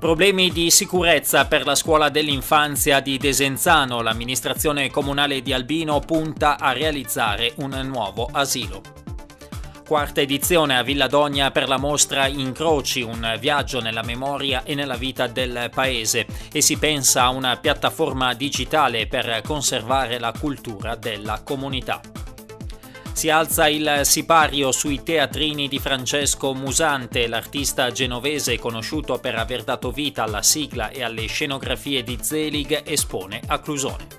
Problemi di sicurezza per la scuola dell'infanzia di Desenzano. L'amministrazione comunale di Albino punta a realizzare un nuovo asilo. Quarta edizione a Villa Dogna per la mostra Incroci, un viaggio nella memoria e nella vita del paese e si pensa a una piattaforma digitale per conservare la cultura della comunità. Si alza il sipario sui teatrini di Francesco Musante, l'artista genovese conosciuto per aver dato vita alla sigla e alle scenografie di Zelig espone a Clusone.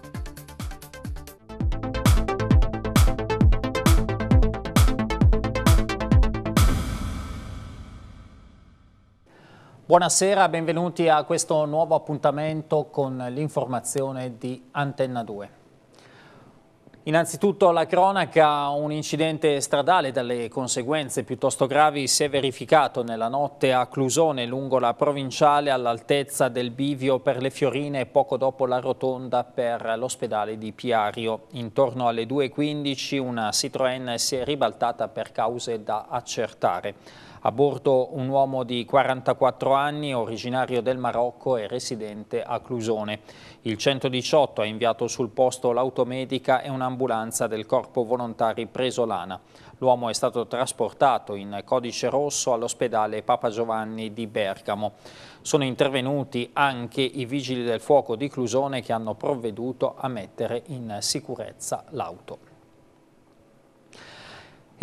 Buonasera, benvenuti a questo nuovo appuntamento con l'informazione di Antenna 2. Innanzitutto la cronaca, un incidente stradale dalle conseguenze piuttosto gravi si è verificato nella notte a Clusone lungo la provinciale all'altezza del bivio per le Fiorine e poco dopo la rotonda per l'ospedale di Piario. Intorno alle 2.15 una Citroën si è ribaltata per cause da accertare. A bordo un uomo di 44 anni, originario del Marocco e residente a Clusone. Il 118 ha inviato sul posto l'automedica e un'ambulanza del Corpo Volontari Presolana. L'uomo è stato trasportato in codice rosso all'ospedale Papa Giovanni di Bergamo. Sono intervenuti anche i vigili del fuoco di Clusone che hanno provveduto a mettere in sicurezza l'auto.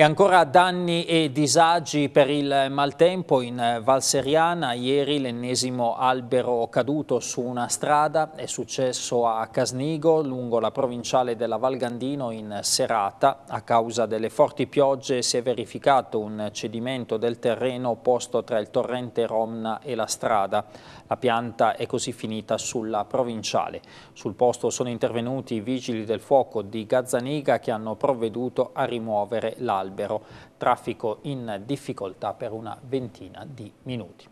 E ancora danni e disagi per il maltempo in Val Seriana. Ieri l'ennesimo albero caduto su una strada è successo a Casnigo, lungo la provinciale della Val Gandino, in serata. A causa delle forti piogge si è verificato un cedimento del terreno posto tra il torrente Romna e la strada. La pianta è così finita sulla provinciale. Sul posto sono intervenuti i vigili del fuoco di Gazzaniga che hanno provveduto a rimuovere l'albero. Traffico in difficoltà per una ventina di minuti.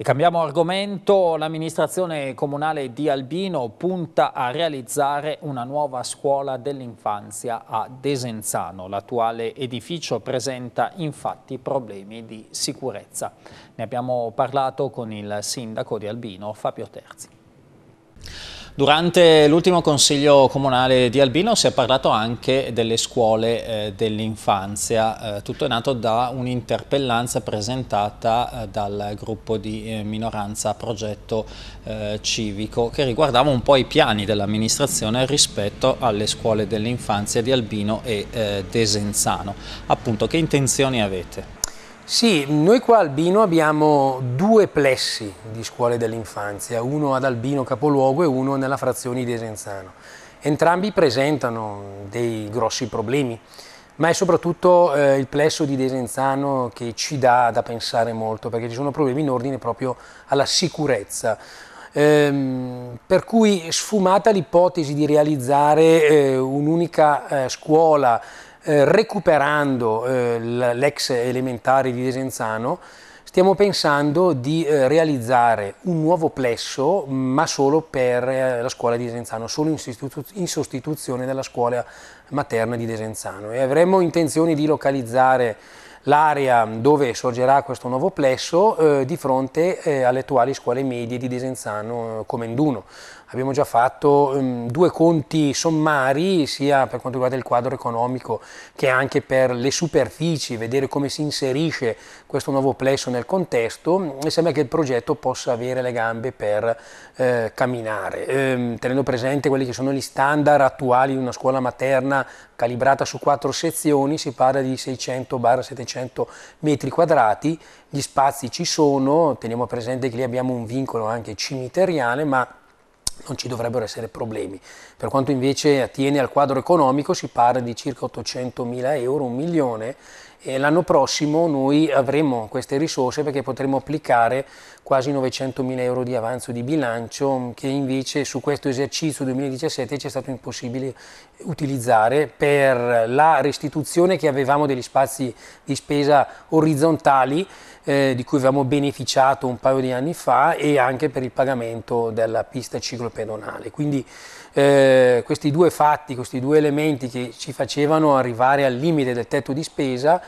E cambiamo argomento, l'amministrazione comunale di Albino punta a realizzare una nuova scuola dell'infanzia a Desenzano. L'attuale edificio presenta infatti problemi di sicurezza. Ne abbiamo parlato con il sindaco di Albino, Fabio Terzi. Durante l'ultimo consiglio comunale di Albino si è parlato anche delle scuole eh, dell'infanzia, eh, tutto è nato da un'interpellanza presentata eh, dal gruppo di eh, minoranza Progetto eh, Civico che riguardava un po' i piani dell'amministrazione rispetto alle scuole dell'infanzia di Albino e eh, Desenzano. Appunto, che intenzioni avete? Sì, noi qua a Albino abbiamo due plessi di scuole dell'infanzia, uno ad Albino Capoluogo e uno nella frazione di Esenzano. Entrambi presentano dei grossi problemi, ma è soprattutto eh, il plesso di Desenzano che ci dà da pensare molto, perché ci sono problemi in ordine proprio alla sicurezza. Ehm, per cui sfumata l'ipotesi di realizzare eh, un'unica eh, scuola eh, recuperando eh, l'ex elementare di Desenzano, stiamo pensando di eh, realizzare un nuovo plesso, ma solo per eh, la scuola di Desenzano, solo in, sostitu in sostituzione della scuola materna di Desenzano. E avremmo intenzione di localizzare l'area dove sorgerà questo nuovo plesso eh, di fronte eh, alle attuali scuole medie di Desenzano eh, Comenduno abbiamo già fatto um, due conti sommari sia per quanto riguarda il quadro economico che anche per le superfici, vedere come si inserisce questo nuovo plesso nel contesto e sembra che il progetto possa avere le gambe per eh, camminare, ehm, tenendo presente quelli che sono gli standard attuali di una scuola materna calibrata su quattro sezioni, si parla di 600-700 metri quadrati, gli spazi ci sono, teniamo presente che lì abbiamo un vincolo anche cimiteriale, ma non ci dovrebbero essere problemi. Per quanto invece attiene al quadro economico si parla di circa 800 mila euro, un milione l'anno prossimo noi avremo queste risorse perché potremo applicare quasi 900 mila euro di avanzo di bilancio che invece su questo esercizio 2017 ci è stato impossibile utilizzare per la restituzione che avevamo degli spazi di spesa orizzontali eh, di cui avevamo beneficiato un paio di anni fa e anche per il pagamento della pista ciclopedonale. Quindi eh, questi due fatti, questi due elementi che ci facevano arrivare al limite del tetto di spesa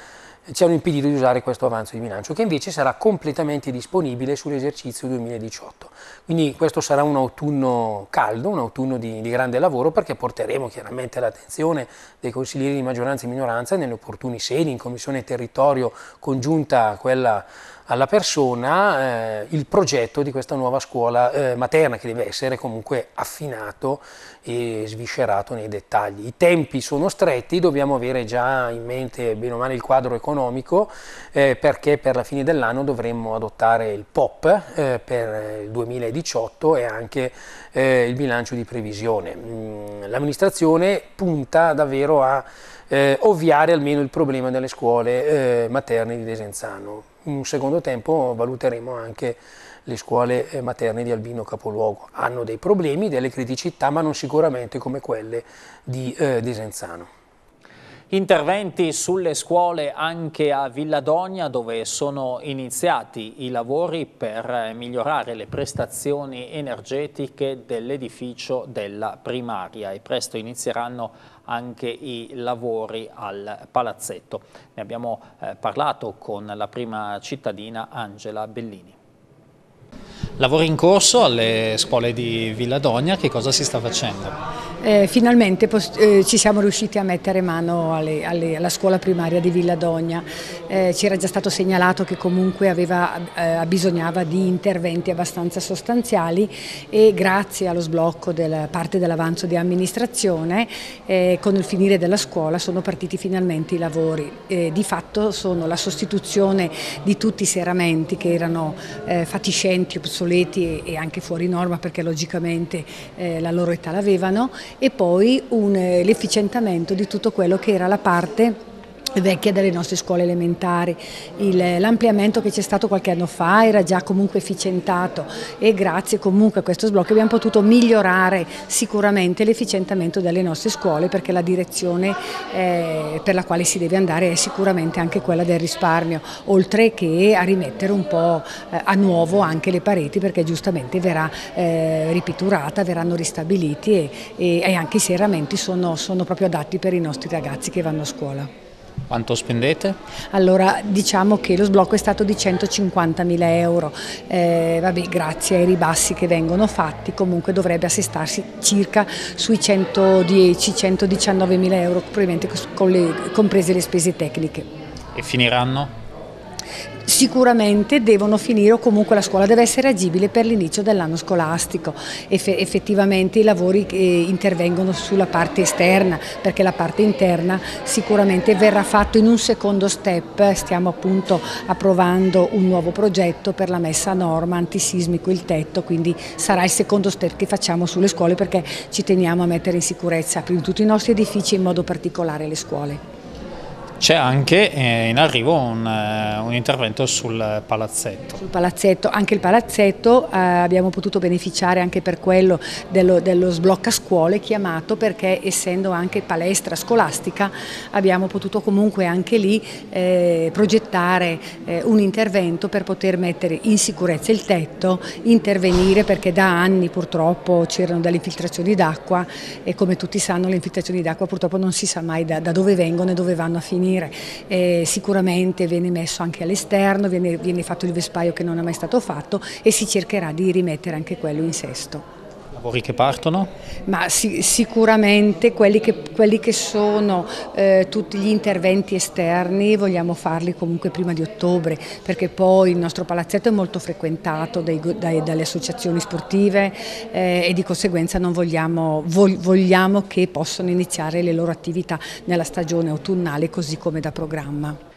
ci hanno impedito di usare questo avanzo di bilancio che invece sarà completamente disponibile sull'esercizio 2018. Quindi questo sarà un autunno caldo, un autunno di, di grande lavoro perché porteremo chiaramente l'attenzione dei consiglieri di maggioranza e minoranza nelle opportune sedi, in commissione territorio congiunta a quella alla persona eh, il progetto di questa nuova scuola eh, materna che deve essere comunque affinato e sviscerato nei dettagli. I tempi sono stretti, dobbiamo avere già in mente bene o male il quadro economico eh, perché per la fine dell'anno dovremmo adottare il POP eh, per il 2018 e anche eh, il bilancio di previsione. Mm, l'amministrazione punta davvero a eh, ovviare almeno il problema delle scuole materne di Desenzano in un secondo tempo valuteremo anche le scuole eh, materne di Albino Capoluogo. Hanno dei problemi, delle criticità, ma non sicuramente come quelle di eh, Desenzano. Interventi sulle scuole anche a Villadogna dove sono iniziati i lavori per migliorare le prestazioni energetiche dell'edificio della primaria e presto inizieranno anche i lavori al palazzetto. Ne abbiamo eh, parlato con la prima cittadina Angela Bellini. Lavori in corso alle scuole di Villadogna, che cosa si sta facendo? Eh, finalmente eh, ci siamo riusciti a mettere mano alle, alle, alla scuola primaria di Villadogna, eh, ci era già stato segnalato che comunque aveva, eh, bisognava di interventi abbastanza sostanziali e grazie allo sblocco della parte dell'avanzo di amministrazione eh, con il finire della scuola sono partiti finalmente i lavori, eh, di fatto sono la sostituzione di tutti i serramenti che erano fatiscenti, obsoleti obsoleti e, anche fuori norma perché logicamente eh, la loro età l'avevano e poi eh, l'efficientamento di tutto quello che era la parte vecchia delle nostre scuole elementari. l'ampliamento che c'è stato qualche anno fa era già comunque efficientato e grazie comunque a questo sblocco abbiamo potuto migliorare sicuramente l'efficientamento delle nostre scuole perché la direzione eh, per la quale si deve andare è sicuramente anche quella del risparmio, oltre che a rimettere un po' eh, a nuovo anche le pareti perché giustamente verrà eh, ripiturata, verranno ristabiliti e, anche i serramenti sono proprio adatti per i nostri ragazzi che vanno a scuola. Quanto spendete? Allora diciamo che lo sblocco è stato di 150 mila euro, eh, vabbè, grazie ai ribassi che vengono fatti comunque dovrebbe assestarsi circa sui 110 119 mila euro, probabilmente le, comprese le spese tecniche. E finiranno? sicuramente devono finire o comunque la scuola deve essere agibile per l'inizio dell'anno scolastico. Efe, effettivamente i lavori eh, intervengono sulla parte esterna perché la parte interna sicuramente verrà fatto in un secondo step, stiamo appunto approvando un nuovo progetto per la messa a norma antisismico il tetto, quindi sarà il secondo step che facciamo sulle scuole perché ci teniamo a mettere in sicurezza prima di tutto i nostri edifici e in modo particolare le scuole c'è anche eh, in arrivo un, eh, un, intervento sul palazzetto. Sul palazzetto, anche il palazzetto eh, abbiamo potuto beneficiare anche per quello dello, dello sblocca scuole chiamato perché essendo anche palestra scolastica abbiamo potuto comunque anche lì eh, progettare eh, un intervento per poter mettere in sicurezza il tetto, intervenire perché da anni purtroppo c'erano delle infiltrazioni d'acqua e come tutti sanno le infiltrazioni d'acqua purtroppo non si sa mai da, da dove vengono e dove vanno a finire avvenire. Eh, sicuramente viene messo anche all'esterno, viene, viene fatto il vespaio che non è mai stato fatto e si cercherà di rimettere anche quello in sesto lavori che partono? Ma sì, sicuramente quelli che, quelli che sono eh, tutti gli interventi esterni vogliamo farli comunque prima di ottobre perché poi il nostro palazzetto è molto frequentato dai, dai, dalle associazioni sportive eh, e di conseguenza non vogliamo, vogliamo che possano iniziare le loro attività nella stagione autunnale così come da programma.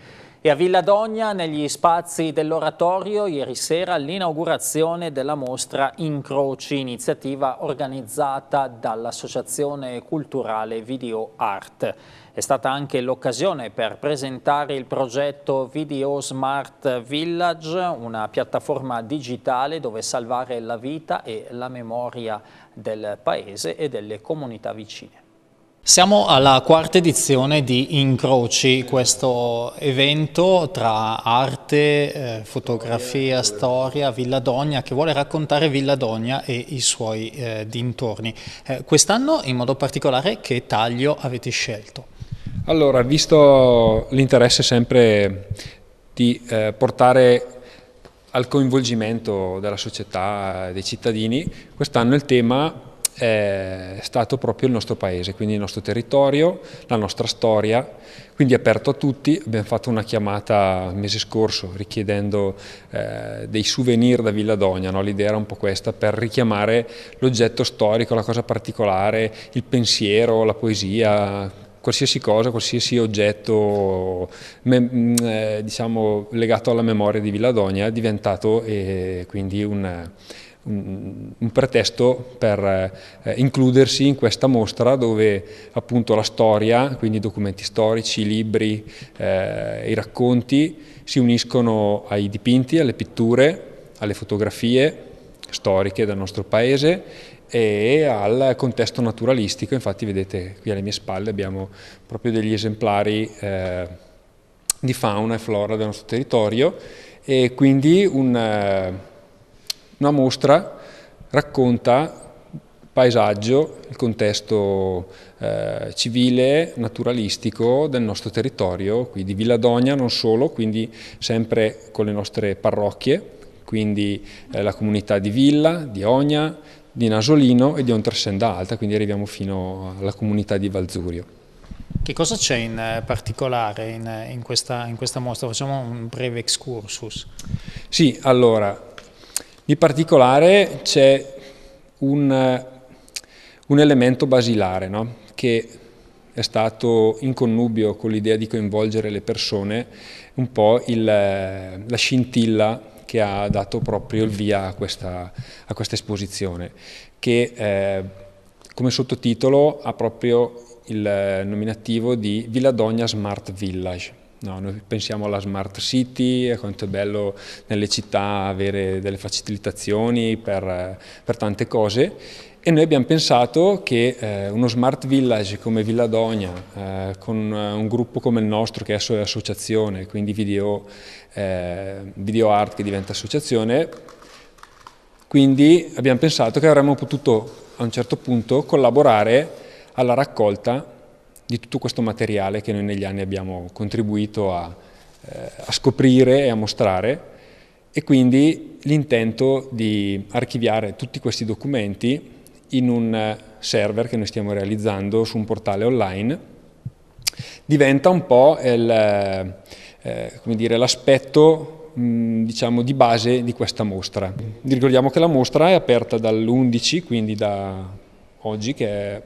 E a Villa Dogna, negli spazi dell'oratorio, ieri sera l'inaugurazione della mostra Incroci, iniziativa organizzata dall'Associazione Culturale Video Art. È stata anche l'occasione per presentare il progetto Video Smart Village, una piattaforma digitale dove salvare la vita e la memoria del paese e delle comunità vicine. Siamo alla quarta edizione di Incroci, questo evento tra arte, eh, fotografia, storia, Villa Dogna, che vuole raccontare Villa Dogna e i suoi eh, dintorni. Eh, Quest'anno in modo particolare che taglio avete scelto? Allora, visto l'interesse sempre di eh, portare al coinvolgimento della società, dei cittadini, quest'anno il tema è stato proprio il nostro paese, quindi il nostro territorio, la nostra storia, quindi aperto a tutti, abbiamo fatto una chiamata il mese scorso richiedendo eh, dei souvenir da Villadogna, no? l'idea era un po' questa per richiamare l'oggetto storico, la cosa particolare, il pensiero, la poesia, qualsiasi cosa, qualsiasi oggetto me, mm, eh, diciamo, legato alla memoria di Villadogna è diventato eh, quindi un un pretesto per eh, includersi in questa mostra dove appunto la storia, quindi documenti storici, libri, eh, i racconti si uniscono ai dipinti, alle pitture, alle fotografie storiche del nostro paese e al contesto naturalistico, infatti vedete qui alle mie spalle abbiamo proprio degli esemplari eh, di fauna e flora del nostro territorio e quindi un eh, una mostra racconta il paesaggio, il contesto eh, civile, naturalistico del nostro territorio, qui di Dogna non solo, quindi sempre con le nostre parrocchie, quindi eh, la comunità di Villa, di Ogna, di Nasolino e di Ontresenda Alta, quindi arriviamo fino alla comunità di Valzurio. Che cosa c'è in eh, particolare in, eh, in, questa, in, questa, mostra? Facciamo un breve excursus. Sì, allora, di particolare c'è un, un, elemento basilare no? che è stato in connubio con l'idea di coinvolgere le persone, un po' il, la scintilla che ha dato proprio il via a questa, a questa esposizione, che eh, come sottotitolo ha proprio il eh, nominativo di Villa Villadogna Smart Village. No, noi pensiamo alla smart city, a quanto è bello nelle città avere delle facilitazioni per, per tante cose e noi abbiamo pensato che eh, uno smart village come Villa Dogna, eh, con eh, un gruppo come il nostro che adesso è associazione, quindi video, eh, video art che diventa associazione, quindi abbiamo pensato che avremmo potuto a un certo punto collaborare alla raccolta di tutto questo materiale che noi negli anni abbiamo contribuito a, eh, a scoprire e a mostrare e quindi l'intento di archiviare tutti questi documenti in un eh, server che noi stiamo realizzando su un portale online diventa un po' eh, eh, l'aspetto eh, diciamo, di base di questa mostra. Ricordiamo che la mostra è aperta dall'11, quindi da oggi che è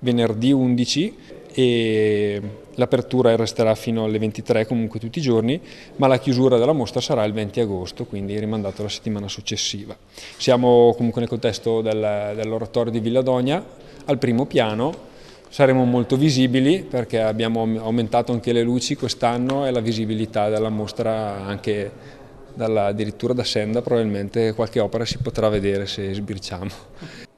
venerdì 11 e l'apertura resterà fino alle 23 comunque tutti i giorni, ma la chiusura della mostra sarà il 20 agosto, quindi rimandato alla settimana successiva. Siamo comunque nel contesto del, dell'oratorio di Villadogna, al primo piano, saremo molto visibili perché abbiamo aumentato anche le luci quest'anno e la visibilità della mostra anche dalla, addirittura da Senda probabilmente qualche opera si potrà vedere se sbirciamo.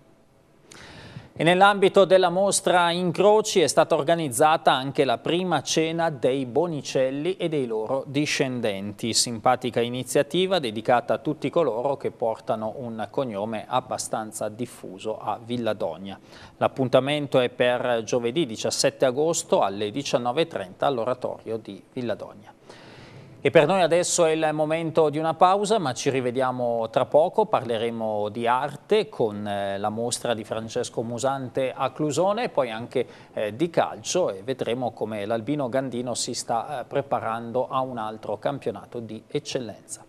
E nell'ambito della mostra Incroci è stata organizzata anche la prima cena dei Bonicelli e dei loro discendenti, simpatica iniziativa dedicata a tutti coloro che portano un cognome abbastanza diffuso a Villadogna. L'appuntamento è per giovedì 17 agosto alle 19.30 all'oratorio di Villadogna. E per noi adesso è il momento di una pausa, ma ci rivediamo tra poco, parleremo di arte con eh, la mostra di Francesco Musante a Clusone e poi anche eh, di calcio e vedremo come l'Albino Gandino si sta eh, preparando a un altro campionato di eccellenza.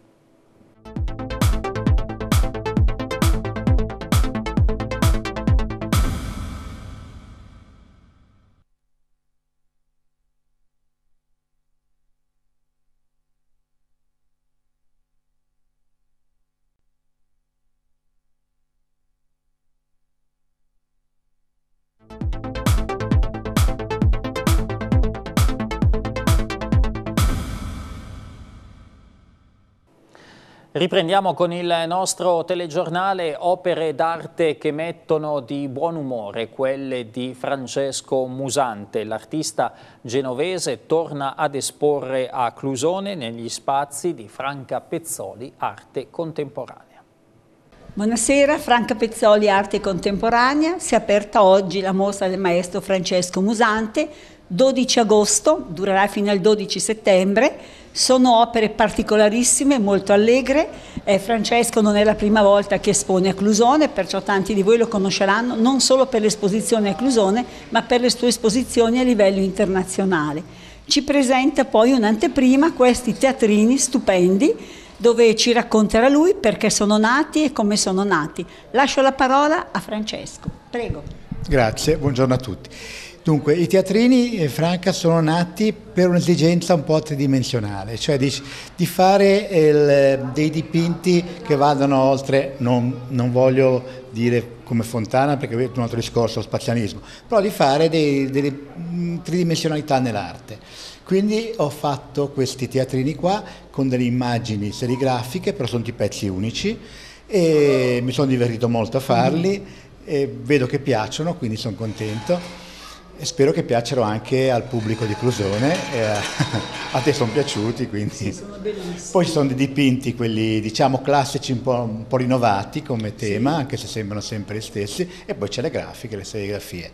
Riprendiamo con il nostro telegiornale opere d'arte che mettono di buon umore quelle di Francesco Musante. L'artista genovese torna ad esporre a Clusone negli spazi di Franca Pezzoli Arte Contemporanea. Buonasera, Franca Pezzoli Arte Contemporanea. Si è aperta oggi la mostra del maestro Francesco Musante. 12 agosto, durerà fino al 12 settembre. Sono opere particolarissime, molto allegre. Eh, Francesco non è la prima volta che espone a Clusone, perciò tanti di voi lo conosceranno non solo per l'esposizione a Clusone, ma per le sue esposizioni a livello internazionale. Ci presenta poi un'anteprima questi teatrini stupendi dove ci racconterà lui perché sono nati e come sono nati. Lascio la parola a Francesco. Prego. Grazie, buongiorno a tutti. Dunque, i teatrini, eh, Franca, sono nati per un'esigenza un po' tridimensionale, cioè di, di fare eh, il, dei dipinti che vadano oltre, non, non, voglio dire come Fontana perché è un altro discorso, lo spazialismo, però di fare dei, delle mm, tridimensionalità nell'arte. Quindi ho fatto questi teatrini qua con delle immagini serigrafiche, però sono di pezzi unici e mi sono divertito molto a farli, mm. vedo che piacciono, quindi sono contento e spero che piacciono anche al pubblico di Clusone, eh, a te sono piaciuti quindi. Sì, sono bellissimi. Poi ci sono dei dipinti, quelli diciamo classici un po', un po rinnovati come tema, sì. anche se sembrano sempre gli stessi, e poi c'è le grafiche, le serigrafie.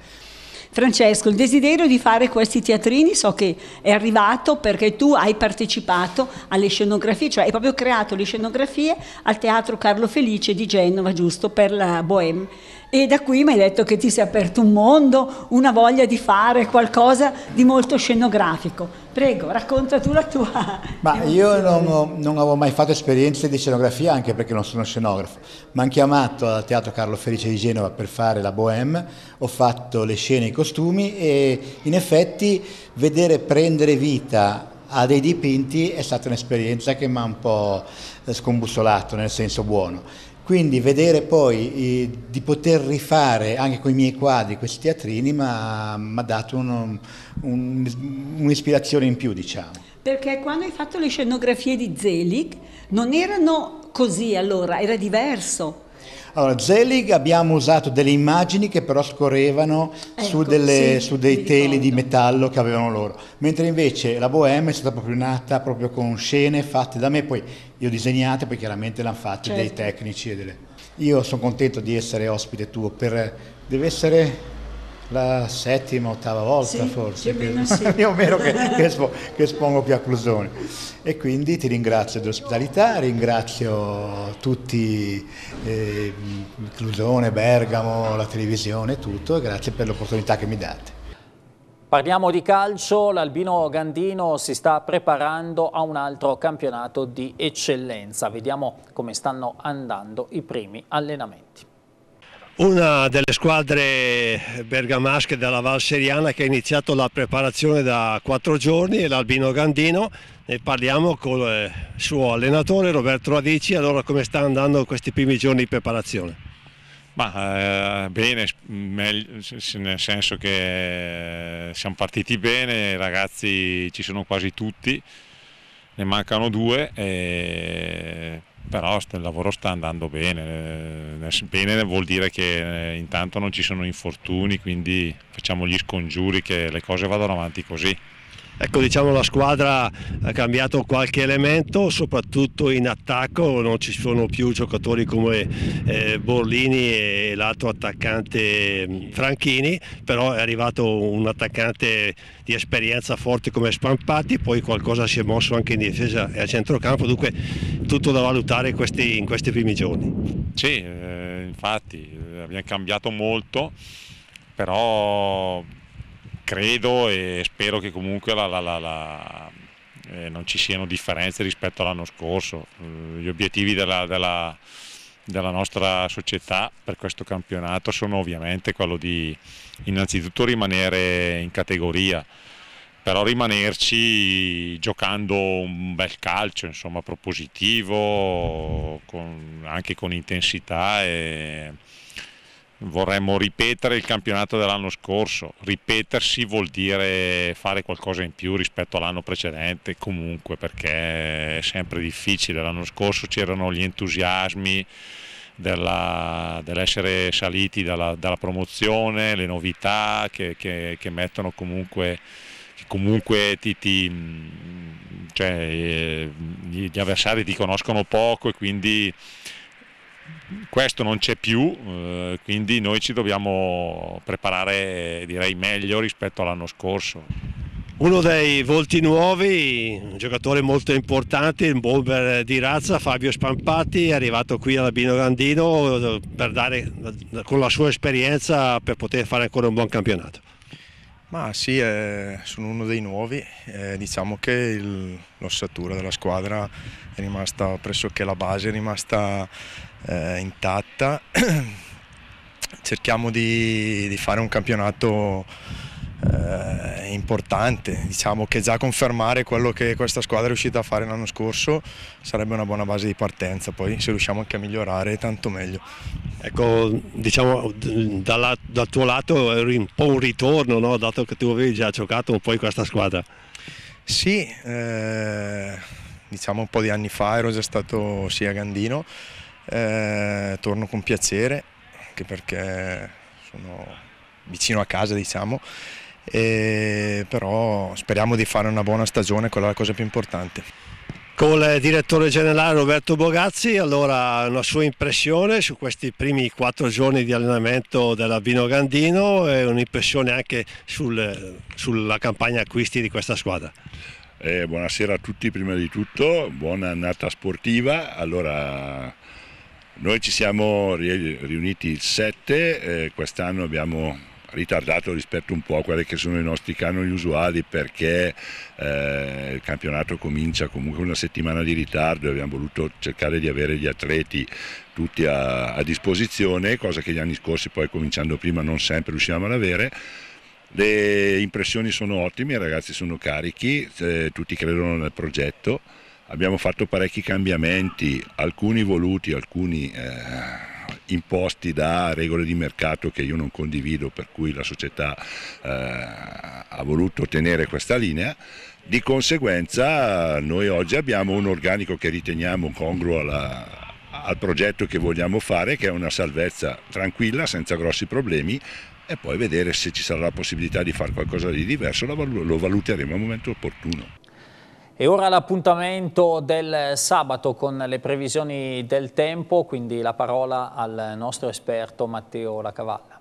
Francesco, il desiderio di fare questi teatrini so che è arrivato perché tu hai partecipato alle scenografie, cioè hai proprio creato le scenografie al Teatro Carlo Felice di Genova, giusto, per la Bohème. E da qui mi hai detto che ti si è aperto un mondo, una voglia di fare qualcosa di molto scenografico. Prego, racconta tu la tua. Ma io non, non, avevo mai fatto esperienze di scenografia, anche perché non sono scenografo. Mi hanno chiamato al Teatro Carlo Felice di Genova per fare la Bohème, ho fatto le scene e i costumi e in effetti vedere prendere vita a dei dipinti è stata un'esperienza che mi ha un po' scombussolato nel senso buono quindi vedere poi eh, di poter rifare anche con i miei quadri questi teatrini mi ha dato un, un, un'ispirazione in più, diciamo. Perché quando hai fatto le scenografie di Zelig non erano così allora, era diverso. Allora, Zelig abbiamo usato delle immagini che però scorrevano ecco, su, delle, sì, su, dei teli di metallo che avevano loro, mentre invece la Bohème è stata proprio nata proprio con scene fatte da me, poi io disegnate, poi chiaramente l'hanno fatte certo. dei tecnici e delle... Io sono contento di essere ospite tuo per... deve essere la settima, ottava volta sì, forse, che, sì. più meno che, che, espo, che, espongo qui a Clusone. E quindi ti ringrazio dell'ospitalità, ringrazio tutti, eh, Clusone, Bergamo, la televisione, tutto, e grazie per l'opportunità che mi date. Parliamo di calcio, l'Albino Gandino si sta preparando a un altro campionato di eccellenza. Vediamo come stanno andando i primi allenamenti una delle squadre bergamasche della Val Seriana che ha iniziato la preparazione da quattro giorni è l'Albino Gandino. Ne parliamo con il eh, suo allenatore Roberto Radici. Allora, come sta andando questi primi giorni di preparazione? Ma eh, bene, nel senso che eh, siamo partiti bene, i ragazzi ci sono quasi tutti, ne mancano due. E però il lavoro sta andando bene, eh, bene vuol dire che eh, intanto non ci sono infortuni, quindi facciamo gli scongiuri che le cose vadano avanti così. Ecco, diciamo la squadra ha cambiato qualche elemento, soprattutto in attacco non ci sono più giocatori come eh, Borlini e l'altro attaccante mm, Franchini, però è arrivato un attaccante di esperienza forte come Spampati, poi qualcosa si è mosso anche in difesa e a centrocampo, dunque tutto da valutare questi, in questi primi giorni. Sì, eh, infatti eh, abbiamo cambiato molto, però credo e spero che comunque la, la, la, eh, non ci siano differenze rispetto all'anno scorso. Eh, gli obiettivi della, della, della, nostra società per questo campionato sono ovviamente quello di innanzitutto rimanere in categoria, però rimanerci giocando un bel calcio, insomma propositivo, con, anche con intensità. E, vorremmo ripetere il campionato dell'anno scorso. Ripetersi vuol dire fare qualcosa in più rispetto all'anno precedente, comunque, perché è sempre difficile. L'anno scorso c'erano gli entusiasmi della, dell'essere saliti dalla, dalla, promozione, le novità che, che, che mettono comunque comunque ti, ti, cioè, eh, gli avversari ti conoscono poco e quindi questo non c'è più, eh, quindi noi ci dobbiamo preparare eh, direi meglio rispetto all'anno scorso. Uno dei volti nuovi, un giocatore molto importante, il bomber di razza Fabio Spampati, è arrivato qui all'Abino Gandino eh, per dare, con la sua esperienza per poter fare ancora un buon campionato. Ma sì, eh, sono uno dei nuovi, eh, diciamo che l'ossatura della squadra è rimasta pressoché la base, è rimasta eh, intatta. Cerchiamo di, di, fare un campionato eh, importante. Diciamo che già confermare quello che questa squadra è riuscita a fare l'anno scorso sarebbe una buona base di partenza, poi se riusciamo anche a migliorare tanto meglio. Ecco, diciamo dalla, dal tuo lato è un po' un ritorno, no? dato che tu avevi già giocato un po' in questa squadra. Sì, eh, diciamo un po' di anni fa ero già stato sì a Gandino, eh, torno con piacere, anche perché sono vicino a casa diciamo e però speriamo di fare una buona stagione, quella è la cosa più importante. Con il direttore generale Roberto Bogazzi, allora una sua impressione su questi primi quattro giorni di allenamento della Vino Gandino e un'impressione anche sul, sulla campagna acquisti di questa squadra. Eh, buonasera a tutti prima di tutto, buona annata sportiva. Allora, noi ci siamo riuniti il 7, eh, quest'anno abbiamo ritardato rispetto un po' a quelli che sono i nostri canoni usuali perché eh, il campionato comincia comunque una settimana di ritardo e abbiamo voluto cercare di avere gli atleti tutti a, a disposizione, cosa che gli anni scorsi poi cominciando prima non sempre riuscivamo ad avere. Le impressioni sono ottime, i ragazzi sono carichi, eh, tutti credono nel progetto, abbiamo fatto parecchi cambiamenti, alcuni voluti, alcuni... Eh, imposti da regole di mercato che io non condivido, per cui la società eh, ha voluto tenere questa linea. Di conseguenza noi oggi abbiamo un organico che riteniamo congruo alla, al progetto che vogliamo fare, che è una salvezza tranquilla, senza grossi problemi, e poi vedere se ci sarà la possibilità di fare qualcosa di diverso, lo valuteremo al momento opportuno. E ora l'appuntamento del sabato con le previsioni del tempo, quindi la parola al nostro esperto Matteo Lacavalla.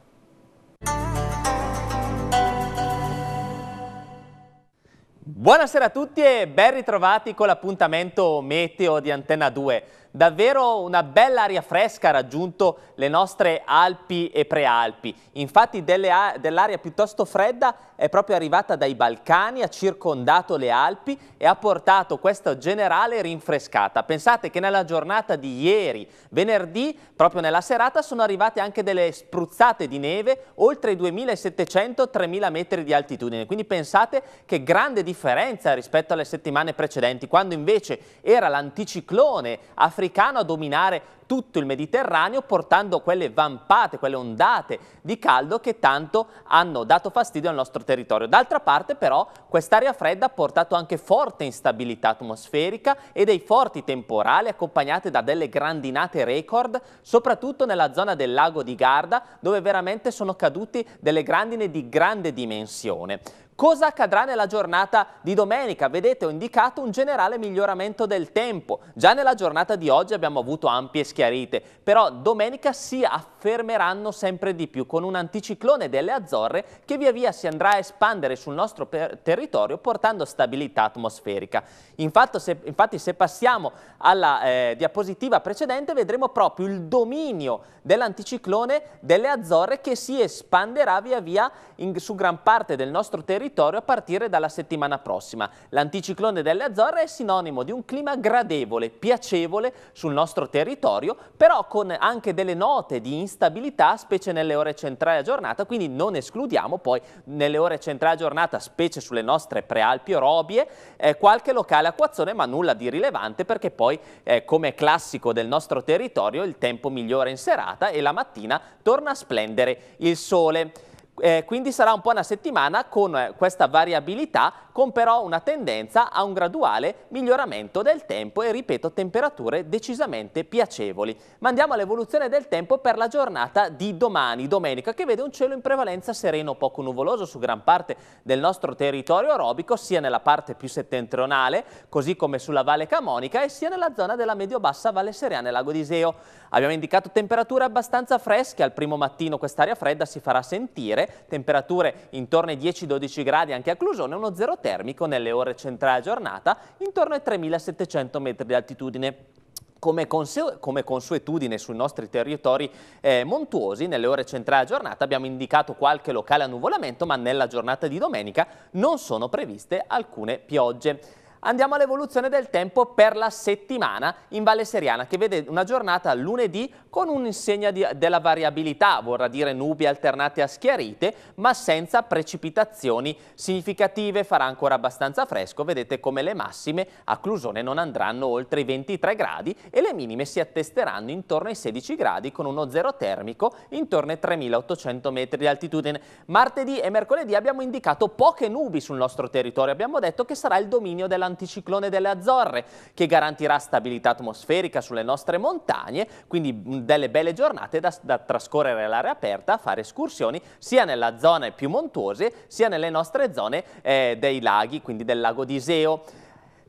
Buonasera a tutti e ben ritrovati con l'appuntamento meteo di Antenna 2. Davvero una bella aria fresca ha raggiunto le nostre Alpi e Prealpi. Infatti dell'aria piuttosto fredda è proprio arrivata dai Balcani, ha circondato le Alpi e ha portato questa generale rinfrescata. Pensate che nella giornata di ieri, venerdì, proprio nella serata, sono arrivate anche delle spruzzate di neve oltre i 2700-3000 metri di altitudine. Quindi pensate che grande differenza rispetto alle settimane precedenti, quando invece era l'anticiclone a africano a dominare tutto il Mediterraneo portando quelle vampate, quelle ondate di caldo che tanto hanno dato fastidio al nostro territorio. D'altra parte però quest'aria fredda ha portato anche forte instabilità atmosferica e dei forti temporali accompagnati da delle grandinate record, soprattutto nella zona del lago di Garda dove veramente sono caduti delle grandine di grande dimensione. Cosa accadrà nella giornata di domenica? Vedete, ho indicato un generale miglioramento del tempo. Già nella giornata di oggi abbiamo avuto ampie schiarite, però domenica si affermeranno sempre di più con un anticiclone delle Azzorre che via via si andrà a espandere sul nostro territorio portando stabilità atmosferica. Infatti se, infatti, se passiamo alla eh, diapositiva precedente vedremo proprio il dominio dell'anticiclone delle Azzorre che si espanderà via via in, su gran parte del nostro territorio territorio a partire dalla settimana prossima. L'anticiclone delle Azzorre è sinonimo di un clima gradevole, piacevole sul nostro territorio, però con anche delle note di instabilità, specie nelle ore centrali a giornata, quindi non escludiamo poi nelle ore centrali a giornata, specie sulle nostre prealpi o robie, eh, qualche locale acquazzone, ma nulla di rilevante perché poi, eh, come classico del nostro territorio, il tempo migliora in serata e la mattina torna a splendere il sole eh, quindi sarà un po' una settimana con eh, questa variabilità con però una tendenza a un graduale miglioramento del tempo e, ripeto, temperature decisamente piacevoli. Ma andiamo all'evoluzione del tempo per la giornata di domani, domenica, che vede un cielo in prevalenza sereno, poco nuvoloso su gran parte del nostro territorio aerobico, sia nella parte più settentrionale, così come sulla Valle Camonica, e sia nella zona della medio-bassa Valle Seriana e Lago d'Iseo. Abbiamo indicato temperature abbastanza fresche, al primo mattino quest'aria fredda si farà sentire, temperature intorno ai 10-12 gradi anche a Clusone, uno 0,3 termico nelle ore centrali giornata intorno ai 3.700 metri di altitudine. Come, come, consuetudine sui nostri territori eh, montuosi, nelle ore centrali giornata abbiamo indicato qualche locale annuvolamento, ma nella giornata di domenica non sono previste alcune piogge. Andiamo all'evoluzione del tempo per la settimana in Valle Seriana che vede una giornata lunedì con un'insegna della variabilità, vorrà dire nubi alternate a schiarite, ma senza precipitazioni significative, farà ancora abbastanza fresco, vedete come le massime a Clusone non andranno oltre i 23 gradi e le minime si attesteranno intorno ai 16 gradi con uno zero termico intorno ai 3800 metri di altitudine. Martedì e mercoledì abbiamo indicato poche nubi sul nostro territorio, abbiamo detto che sarà il dominio della dell'anticiclone delle Azzorre che garantirà stabilità atmosferica sulle nostre montagne, quindi delle belle giornate da, da trascorrere all'aria aperta, a fare escursioni sia nella zona più montuose sia nelle nostre zone eh, dei laghi, quindi del lago di Iseo.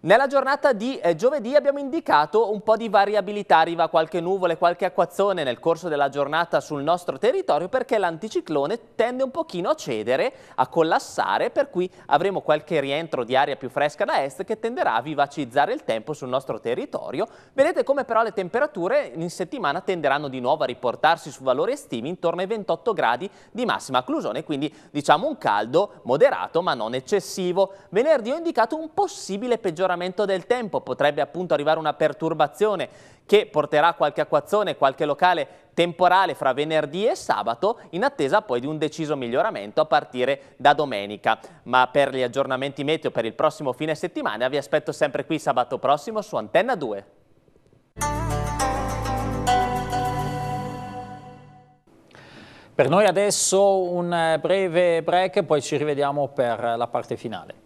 Nella giornata di eh, giovedì abbiamo indicato un po' di variabilità, arriva qualche nuvole, qualche acquazzone nel corso della giornata sul nostro territorio perché l'anticiclone tende un pochino a cedere, a collassare, per cui avremo qualche rientro di aria più fresca da est che tenderà a vivacizzare il tempo sul nostro territorio. Vedete come però le temperature in settimana tenderanno di nuovo a riportarsi su valori estimi intorno ai 28 gradi di massima a quindi diciamo un caldo moderato ma non eccessivo. Venerdì ho indicato un possibile peggioramento miglioramento del tempo, potrebbe appunto arrivare una perturbazione che porterà qualche acquazzone, qualche locale temporale fra venerdì e sabato in attesa poi di un deciso miglioramento a partire da domenica. Ma per gli aggiornamenti meteo per il prossimo fine settimana vi aspetto sempre qui sabato prossimo su Antenna 2. Per noi adesso un breve break, poi ci rivediamo per la parte finale.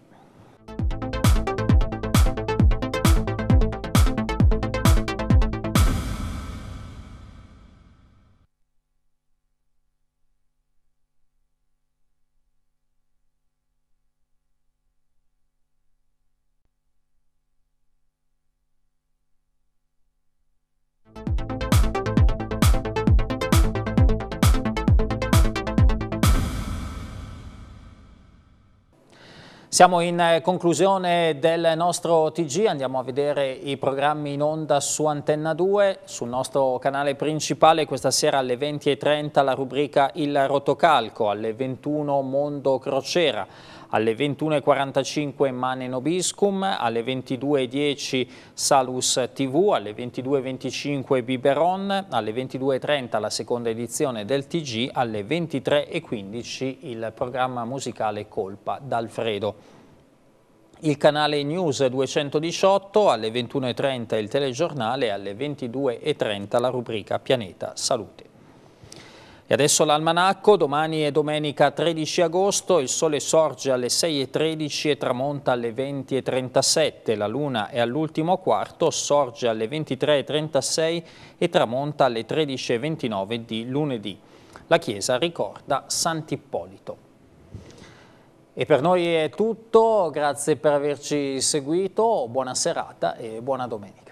Siamo in eh, conclusione del nostro TG, andiamo a vedere i programmi in onda su Antenna 2, sul nostro canale principale questa sera alle 20.30 la rubrica Il Rotocalco, alle 21 Mondo Crociera alle 21.45 Mane Nobiscum, alle 22.10 Salus TV, alle 22.25 Biberon, alle 22.30 la seconda edizione del TG, alle 23.15 il programma musicale Colpa d'Alfredo. Il canale News 218, alle 21.30 il telegiornale alle 22.30 la rubrica Pianeta Salute. E adesso l'almanacco, domani è domenica 13 agosto, il sole sorge alle 6.13 e tramonta alle 20.37, la luna è all'ultimo quarto, sorge alle 23.36 e tramonta alle 13.29 di lunedì. La chiesa ricorda Sant'Ippolito. E per noi è tutto, grazie per averci seguito, buona serata e buona domenica.